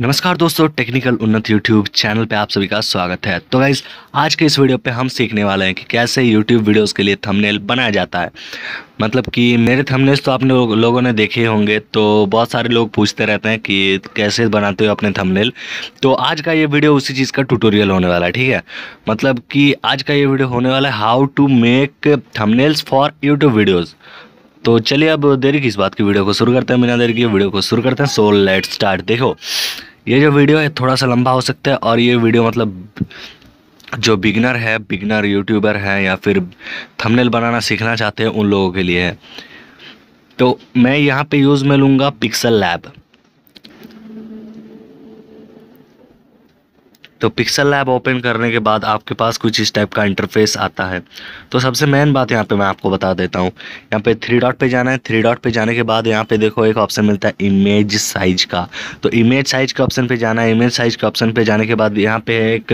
नमस्कार दोस्तों टेक्निकल उन्नत यूट्यूब चैनल पे आप सभी का स्वागत है तो गाइज आज के इस वीडियो पे हम सीखने वाले हैं कि कैसे यूट्यूब वीडियोस के लिए थंबनेल बनाया जाता है मतलब कि मेरे थंबनेल्स तो आपने लोग, लोगों ने देखे होंगे तो बहुत सारे लोग पूछते रहते हैं कि कैसे बनाते हो अपने थंबनेल तो आज का ये वीडियो उसी चीज़ का ट्यूटोरियल होने वाला है ठीक है मतलब कि आज का ये वीडियो होने वाला है how to make thumbnails for YouTube videos तो चलिए अब देरी की इस बात की वीडियो को शुरू करते हैं बिना देरी की वीडियो को शुरू करते हैं सो लेट स्टार्ट देखो ये जो वीडियो है थोड़ा सा लंबा हो सकता है और ये वीडियो मतलब जो बिगनर है बिगनर यूट्यूबर हैं या फिर थंबनेल बनाना सीखना चाहते हैं उन लोगों के लिए है तो मैं यहाँ पे यूज़ में लूँगा पिक्सल लैब तो पिक्सल लैब ओपन करने के बाद आपके पास कुछ इस टाइप का इंटरफेस आता है तो सबसे मेन बात यहाँ पे मैं आपको बता देता हूँ यहाँ पे थ्री डॉट पे जाना है थ्री डॉट पे जाने के बाद यहाँ पे देखो एक ऑप्शन मिलता है इमेज साइज का तो इमेज साइज के ऑप्शन पे जाना है इमेज साइज के ऑप्शन पे जाने के बाद यहाँ पे एक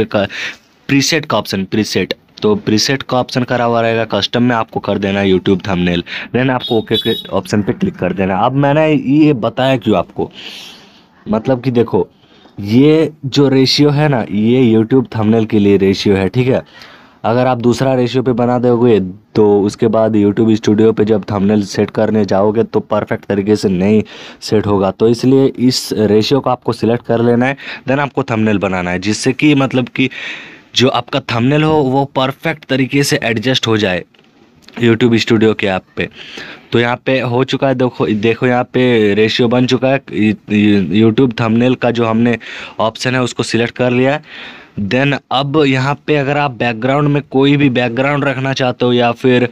प्रीसेट का ऑप्शन प्रीसेट तो प्रीसेट का ऑप्शन करा हुआ रहेगा कस्टम में आपको कर देना यूट्यूब थमनेल देन आपको ओके के ऑप्शन पर क्लिक कर देना अब मैंने ये बताया क्यों आपको मतलब कि देखो ये जो रेशियो है ना ये यूट्यूब थंबनेल के लिए रेशियो है ठीक है अगर आप दूसरा रेशियो पे बना दोगे तो उसके बाद यूट्यूब स्टूडियो पे जब थंबनेल सेट करने जाओगे तो परफेक्ट तरीके से नहीं सेट होगा तो इसलिए इस रेशियो को आपको सिलेक्ट कर लेना है देन आपको थंबनेल बनाना है जिससे कि मतलब कि जो आपका थंबनेल हो वो परफेक्ट तरीके से एडजस्ट हो जाए यूट्यूब स्टूडियो के ऐप पे तो यहाँ पे हो चुका है देखो देखो यहाँ पे रेशियो बन चुका है यूट्यूब थंबनेल का जो हमने ऑप्शन है उसको सिलेक्ट कर लिया है देन अब यहाँ पे अगर आप बैकग्राउंड में कोई भी बैकग्राउंड रखना चाहते हो या फिर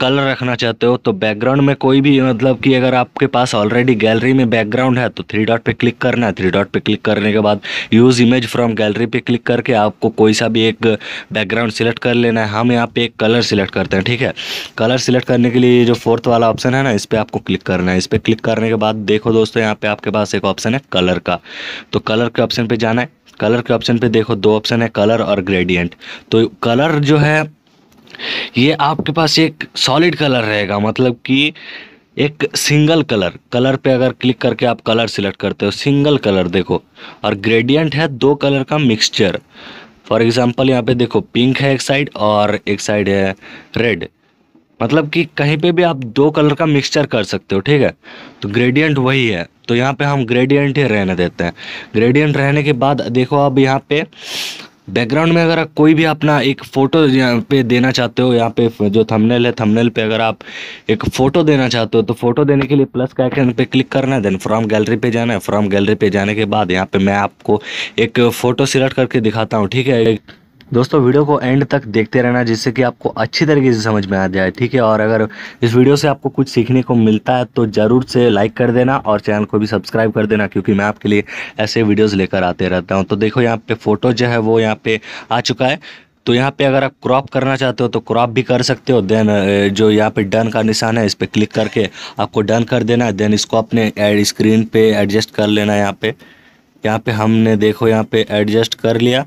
कलर रखना चाहते हो तो बैकग्राउंड में कोई भी मतलब कि अगर आपके पास ऑलरेडी गैलरी में बैकग्राउंड है तो थ्री डॉट पे क्लिक करना है थ्री डॉट पे क्लिक करने के बाद यूज़ इमेज फ्रॉम गैलरी पे क्लिक करके आपको कोई सा भी एक बैकग्राउंड सिलेक्ट कर लेना है हम यहाँ पे एक कलर सिलेक्ट करते हैं ठीक है कलर सिलेक्ट करने के लिए जो फोर्थ वाला ऑप्शन है ना इस पर आपको क्लिक करना है इस पर क्लिक करने के बाद देखो दोस्तों यहाँ पे आपके पास एक ऑप्शन है कलर का तो कलर के ऑप्शन पर जाना है कलर के ऑप्शन पे देखो दो ऑप्शन है कलर और ग्रेडियंट तो कलर जो है ये आपके पास एक सॉलिड कलर रहेगा मतलब कि एक सिंगल कलर कलर पे अगर क्लिक करके आप कलर सिलेक्ट करते हो सिंगल कलर देखो और ग्रेडियंट है दो कलर का मिक्सचर फॉर एग्जांपल यहाँ पे देखो पिंक है एक साइड और एक साइड है रेड मतलब कि कहीं पे भी आप दो कलर का मिक्सचर कर सकते हो ठीक है तो ग्रेडियंट वही है तो यहाँ पे हम ग्रेडियंट ही रहने देते हैं ग्रेडियंट रहने के बाद देखो अब यहाँ पे बैकग्राउंड में अगर आप कोई भी अपना एक फ़ोटो यहाँ पे देना चाहते हो यहाँ पे जो थंबनेल है थंबनेल पे अगर आप एक फ़ोटो देना चाहते हो तो फ़ोटो देने के लिए प्लस का आइकन पे क्लिक करना है देन फ्रॉम गैलरी पे जाना है फ्रॉम गैलरी पे जाने के बाद यहाँ पे मैं आपको एक फ़ोटो सिलेक्ट करके दिखाता हूँ ठीक है दोस्तों वीडियो को एंड तक देखते रहना जिससे कि आपको अच्छी तरीके से समझ में आ जाए ठीक है और अगर इस वीडियो से आपको कुछ सीखने को मिलता है तो ज़रूर से लाइक कर देना और चैनल को भी सब्सक्राइब कर देना क्योंकि मैं आपके लिए ऐसे वीडियोज़ लेकर आते रहता हूँ तो देखो यहाँ पे फ़ोटो जो है वो यहाँ पे आ चुका है तो यहाँ पे अगर आप क्रॉप करना चाहते हो तो क्रॉप भी कर सकते हो देन जो यहाँ पे डन का निशान है इस पर क्लिक करके आपको डन कर देना है देन इसको अपने एड स्क्रीन पे एडजस्ट कर लेना है यहाँ पे यहाँ पे हमने देखो यहाँ पे एडजस्ट कर लिया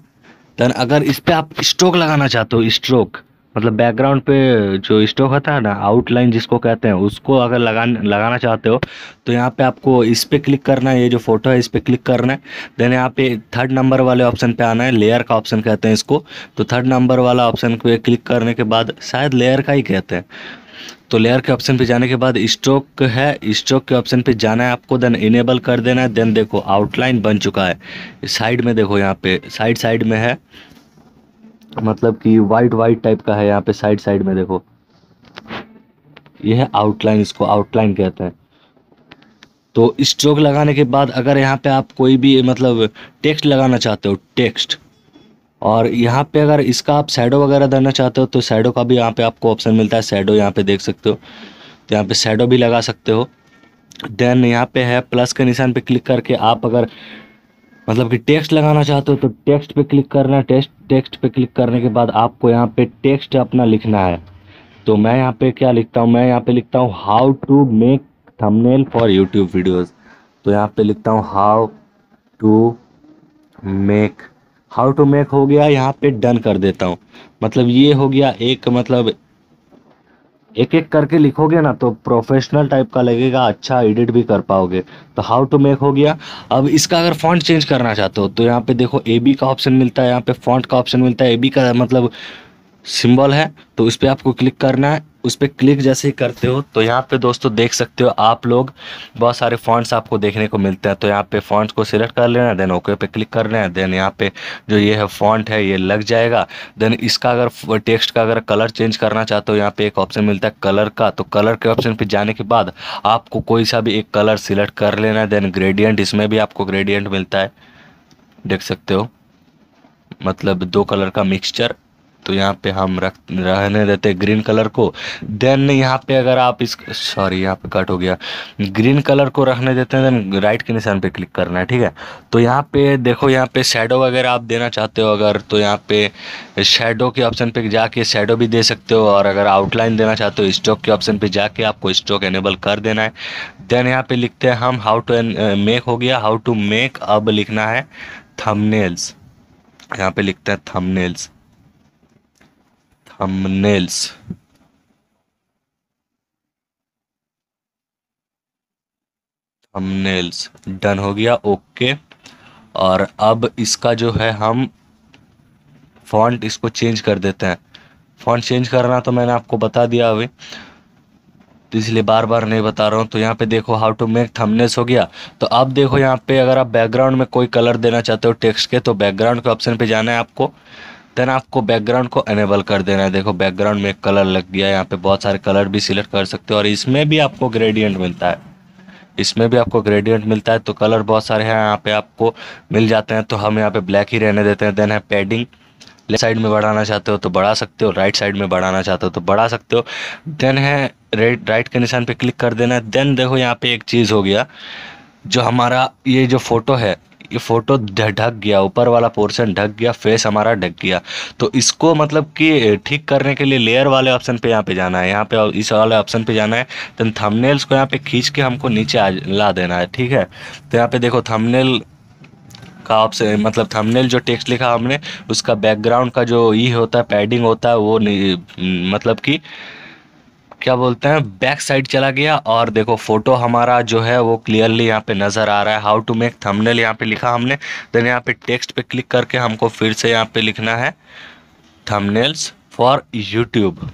देन अगर इस पर आप स्ट्रोक लगाना चाहते हो स्ट्रोक मतलब बैकग्राउंड पे जो स्ट्रोक होता है ना आउटलाइन जिसको कहते हैं उसको अगर लगा लगाना चाहते हो तो यहाँ पे आपको इस पर क्लिक करना है ये जो फोटो है इस पर क्लिक करना है देन यहाँ पे थर्ड नंबर वाले ऑप्शन पे आना है लेयर का ऑप्शन कहते हैं इसको तो थर्ड नंबर वाला ऑप्शन पे क्लिक करने के बाद शायद लेयर का ही कहते हैं तो लेयर के ऑप्शन पे जाने के बाद स्ट्रोक है स्ट्रोक के ऑप्शन पे जाना है आपको देन इनेबल कर देना है देन देखो आउटलाइन बन चुका है साइड में देखो यहाँ पे साइड साइड में है मतलब कि वाइट वाइट टाइप का है यहाँ पे साइड साइड में देखो यह है आउटलाइन इसको आउटलाइन कहते हैं तो स्ट्रोक लगाने के बाद अगर यहाँ पे आप कोई भी मतलब टेक्स्ट लगाना चाहते हो टेक्स्ट और यहाँ पे अगर इसका आप सैडो वगैरह देना चाहते हो तो सैडो का भी यहाँ पे आपको ऑप्शन मिलता है सैडो यहाँ पे देख सकते हो तो यहाँ पे सैडो भी लगा सकते हो देन यहाँ पे है प्लस के निशान पे क्लिक करके आप अगर मतलब कि टेक्स्ट लगाना चाहते हो तो टेक्स्ट पे क्लिक करना है टेक्स्ट टेक्स्ट पे क्लिक करने के बाद आपको यहाँ पे टेक्स्ट अपना लिखना है तो मैं यहाँ पे क्या लिखता हूँ मैं यहाँ पे लिखता हूँ how to make thumbnail for YouTube videos तो यहाँ पे लिखता हूँ how to make how to make हो गया यहाँ पे डन कर देता हूँ मतलब ये हो गया एक मतलब एक एक करके लिखोगे ना तो प्रोफेशनल टाइप का लगेगा अच्छा एडिट भी कर पाओगे तो हाउ टू मेक हो गया अब इसका अगर फॉन्ट चेंज करना चाहते हो तो यहाँ पे देखो ए बी का ऑप्शन मिलता है यहाँ पे फॉन्ट का ऑप्शन मिलता है ए बी का मतलब सिंबल है तो उस पर आपको क्लिक करना है उस पर क्लिक जैसे ही करते हो तो यहाँ पे दोस्तों देख सकते हो आप लोग बहुत सारे फॉन्ट्स आपको देखने को मिलते हैं तो यहाँ पे फॉन्ट्स को सिलेक्ट कर लेना देन ओके पे क्लिक कर लेना देन यहाँ पे जो ये है फॉन्ट है ये लग जाएगा देन इसका अगर टेक्स्ट का अगर कलर चेंज करना चाहते हो यहाँ पे एक ऑप्शन मिलता है कलर का तो कलर के ऑप्शन पर जाने के बाद आपको कोई सा भी एक कलर सिलेक्ट कर लेना है देन ग्रेडियंट इसमें भी आपको ग्रेडियंट मिलता है देख सकते हो मतलब दो कलर का मिक्सचर तो यहाँ पे हम रख रहने देते ग्रीन कलर को देन यहाँ पे अगर आप इस सॉरी यहाँ पे कट हो गया ग्रीन कलर को रखने देते हैं देन राइट के निशान पे क्लिक करना है ठीक है तो यहाँ पे देखो यहाँ पे शेडो वगैरह आप देना चाहते हो अगर तो यहाँ पे शेडो के ऑप्शन पे जाके शेडो भी दे सकते हो और अगर आउटलाइन देना चाहते हो स्टॉक के ऑप्शन पे जाके आपको स्टॉक एनेबल कर देना है देन यहाँ पे लिखते हैं हम हाउ टू मेक हो गया हाउ टू मेक अब लिखना है थमनेल्स यहाँ पे लिखते हैं थमनेल्स thumbnails थंबनेल्स डन हो गया ओके और अब इसका जो है हम फॉन्ट इसको चेंज कर देते हैं फॉन्ट चेंज करना तो मैंने आपको बता दिया अभी तो इसलिए बार बार नहीं बता रहा हूँ तो यहाँ पे देखो हाउ टू मेक थमनेस हो गया तो अब देखो यहाँ पे अगर आप बैकग्राउंड में कोई कलर देना चाहते हो टेक्स्ट के तो बैकग्राउंड के ऑप्शन पे जाना है आपको देन आपको बैकग्राउंड को एनेबल कर देना है देखो बैकग्राउंड में कलर लग गया यहाँ पे बहुत सारे कलर भी सिलेक्ट कर सकते हो और इसमें भी आपको ग्रेडियंट मिलता है इसमें भी आपको ग्रेडियंट मिलता है तो कलर बहुत सारे हैं यहाँ पे आपको मिल जाते हैं तो हम यहाँ पे ब्लैक ही रहने देते हैं देन है पैडिंग लेफ्ट साइड में बढ़ाना चाहते हो तो बढ़ा सकते हो राइट साइड में बढ़ाना चाहते हो तो बढ़ा सकते हो देन है राइट राइट के निशान पे क्लिक कर देना है देन देखो यहाँ पे एक चीज़ हो गया जो हमारा ये जो फ़ोटो है ये फोटो ढक गया ऊपर वाला पोर्शन ढक गया फेस हमारा ढक गया तो इसको मतलब कि ठीक करने के लिए लेयर वाले ऑप्शन पे यहाँ पे जाना है यहाँ पे इस वाले ऑप्शन पे जाना है देन थमनेल्स को यहाँ पे खींच के हमको नीचे आ ला देना है ठीक है तो यहाँ पे देखो थमनेल का ऑप्शन मतलब थंबनेल जो टेक्स्ट लिखा हमने उसका बैकग्राउंड का जो ई होता है पैडिंग होता है वो मतलब कि क्या बोलते हैं बैक साइड चला गया और देखो फोटो हमारा जो है वो क्लियरली यहाँ पे नज़र आ रहा है हाउ टू मेक थंबनेल यहाँ पे लिखा हमने देन यहाँ पे टेक्स्ट पे क्लिक करके हमको फिर से यहाँ पे लिखना है thumbnails for YouTube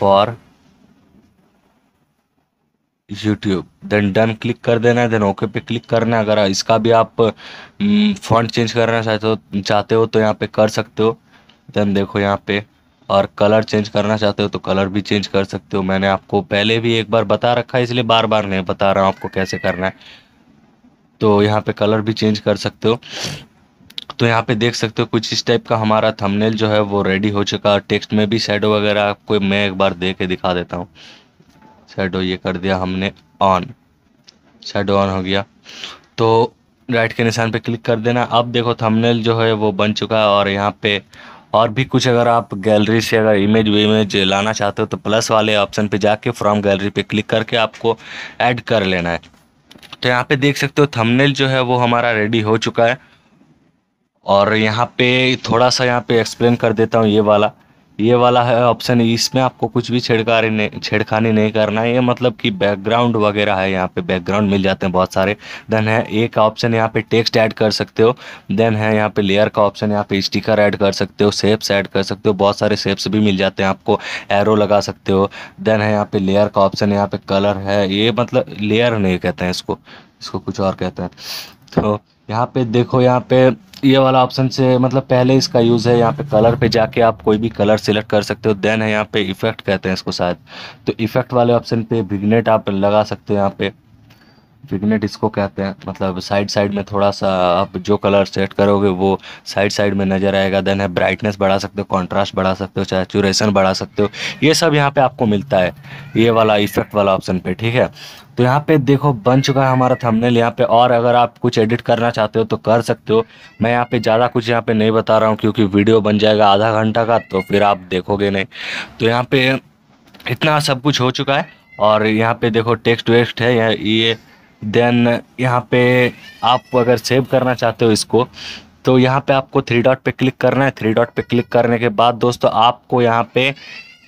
for YouTube then done click कर देना है देन ओके पे क्लिक करना है अगर इसका भी आप फॉन्ट हम्म, चेंज करना चाहते हो चाहते हो तो यहाँ पे कर सकते हो देन देखो यहाँ पे और कलर चेंज करना चाहते हो तो कलर भी चेंज कर सकते हो मैंने आपको पहले भी एक बार बता रखा है इसलिए बार बार नहीं बता रहा हूँ आपको कैसे करना है तो यहाँ पे कलर भी चेंज कर सकते हो तो यहाँ पे देख सकते हो कुछ इस टाइप का हमारा थंबनेल जो है वो रेडी हो चुका है टेक्स्ट में भी शेडो वगैरह आपको मैं एक बार दे के दिखा देता हूँ शेडो ये कर दिया हमने ऑन शेडो ऑन हो गया तो राइट के निशान पे क्लिक कर देना अब देखो थंबनेल जो है वो बन चुका है और यहाँ पे और भी कुछ अगर आप गैलरी से अगर इमेज वेमेज लाना चाहते हो तो प्लस वाले ऑप्शन पे जाके फ्रॉम गैलरी पे क्लिक करके आपको ऐड कर लेना है तो यहाँ पे देख सकते हो थंबनेल जो है वो हमारा रेडी हो चुका है और यहाँ पे थोड़ा सा यहाँ पे एक्सप्लेन कर देता हूँ ये वाला ये वाला है ऑप्शन इसमें आपको कुछ भी छेड़कारी नहीं छेड़खानी नहीं करना है ये मतलब कि बैकग्राउंड वगैरह है यहाँ पे बैकग्राउंड मिल जाते हैं बहुत सारे देन है एक ऑप्शन यहाँ पे टेक्स्ट ऐड कर सकते हो देन है यहाँ पे लेयर का ऑप्शन यहाँ पे स्टिकर ऐड कर सकते हो सेप्स ऐड कर सकते हो बहुत सारे सेप्स भी मिल जाते हैं आपको एरो लगा सकते हो देन है यहाँ पे लेयर का ऑप्शन यहाँ पे कलर है ये मतलब लेयर नहीं कहते हैं इसको इसको कुछ और कहते हैं तो यहाँ पे देखो यहाँ पे ये वाला ऑप्शन से मतलब पहले इसका यूज़ है यहाँ पे कलर पे जाके आप कोई भी कलर सिलेक्ट कर सकते हो देन है यहाँ पे इफ़ेक्ट कहते हैं इसको शायद तो इफ़ेक्ट वाले ऑप्शन पे बिगनेट आप लगा सकते हो यहाँ पे फिगनेट इसको कहते हैं मतलब साइड साइड में थोड़ा सा आप जो कलर सेट करोगे वो साइड साइड में नज़र आएगा देन है ब्राइटनेस बढ़ा सकते हो कंट्रास्ट बढ़ा सकते हो सैचुरेशन बढ़ा सकते हो ये सब यहाँ पे आपको मिलता है ये वाला इफेक्ट वाला ऑप्शन पे ठीक है तो यहाँ पे देखो बन चुका है हमारा थंबनेल यहाँ पे और अगर आप कुछ एडिट करना चाहते हो तो कर सकते हो मैं यहाँ पे ज़्यादा कुछ यहाँ पे नहीं बता रहा हूँ क्योंकि वीडियो बन जाएगा आधा घंटा का तो फिर आप देखोगे नहीं तो यहाँ पे इतना सब कुछ हो चुका है और यहाँ पे देखो टेक्स्ट वेक्स्ट है यह ये देन यहाँ पे आप अगर सेव करना चाहते हो इसको तो यहाँ पे आपको थ्री डॉट पे क्लिक करना है थ्री डॉट पे क्लिक करने के बाद दोस्तों आपको यहाँ पे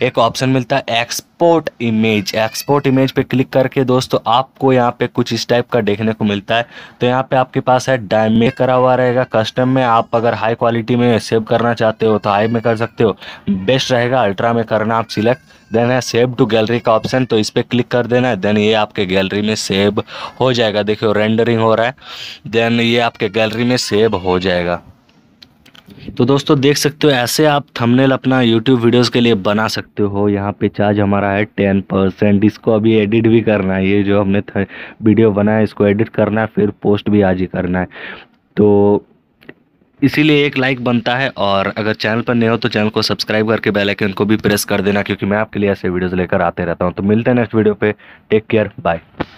एक ऑप्शन मिलता है एक्सपोर्ट इमेज एक्सपोर्ट इमेज पे क्लिक करके दोस्तों आपको यहाँ पे कुछ इस टाइप का देखने को मिलता है तो यहाँ पे आपके पास है डायमे करा हुआ रहेगा कस्टम में आप अगर हाई क्वालिटी में सेव करना चाहते हो तो हाई में कर सकते हो बेस्ट रहेगा अल्ट्रा में करना आप सिलेक्ट देन है सेव टू गैलरी का ऑप्शन तो इस पर क्लिक कर देना है देन ये आपके गैलरी में सेव हो जाएगा देखियो रेंडरिंग हो रहा है देन ये आपके गैलरी में सेव हो जाएगा तो दोस्तों देख सकते हो ऐसे आप थंबनेल अपना यूट्यूब वीडियोस के लिए बना सकते हो यहाँ पे चार्ज हमारा है टेन परसेंट इसको अभी एडिट भी करना है ये जो हमने वीडियो बनाया इसको एडिट करना है फिर पोस्ट भी आज ही करना है तो इसीलिए एक लाइक बनता है और अगर चैनल पर नए हो तो चैनल को सब्सक्राइब करके बेल आइकन को भी प्रेस कर देना क्योंकि मैं आपके लिए ऐसे वीडियोस लेकर आते रहता हूँ तो मिलते हैं नेक्स्ट वीडियो पे टेक केयर बाय